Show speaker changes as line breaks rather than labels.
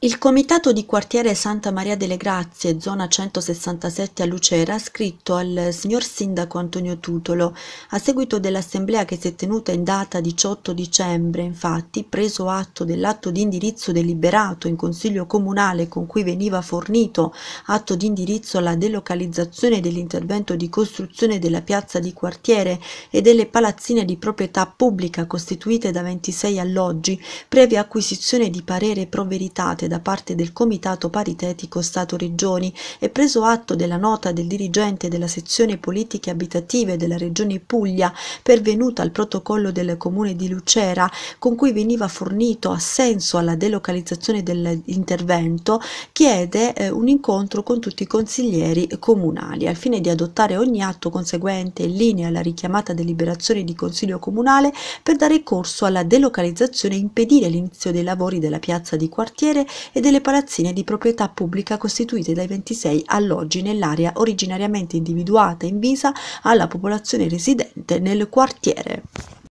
Il comitato di quartiere Santa Maria delle Grazie, zona 167 a Lucera, ha scritto al signor sindaco Antonio Tutolo, a seguito dell'assemblea che si è tenuta in data 18 dicembre, infatti, preso atto dell'atto di indirizzo deliberato in consiglio comunale con cui veniva fornito atto di indirizzo alla delocalizzazione dell'intervento di costruzione della piazza di quartiere e delle palazzine di proprietà pubblica costituite da 26 alloggi, previa acquisizione di parere proveritate urgente da parte del Comitato Paritetico Stato-Regioni e preso atto della nota del dirigente della sezione politiche abitative della Regione Puglia pervenuta al protocollo del Comune di Lucera con cui veniva fornito assenso alla delocalizzazione dell'intervento, chiede eh, un incontro con tutti i consiglieri comunali al fine di adottare ogni atto conseguente in linea alla richiamata deliberazione di Consiglio Comunale per dare corso alla delocalizzazione e impedire l'inizio dei lavori della piazza di quartiere e delle palazzine di proprietà pubblica costituite dai 26 alloggi nell'area originariamente individuata in visa alla popolazione residente nel quartiere.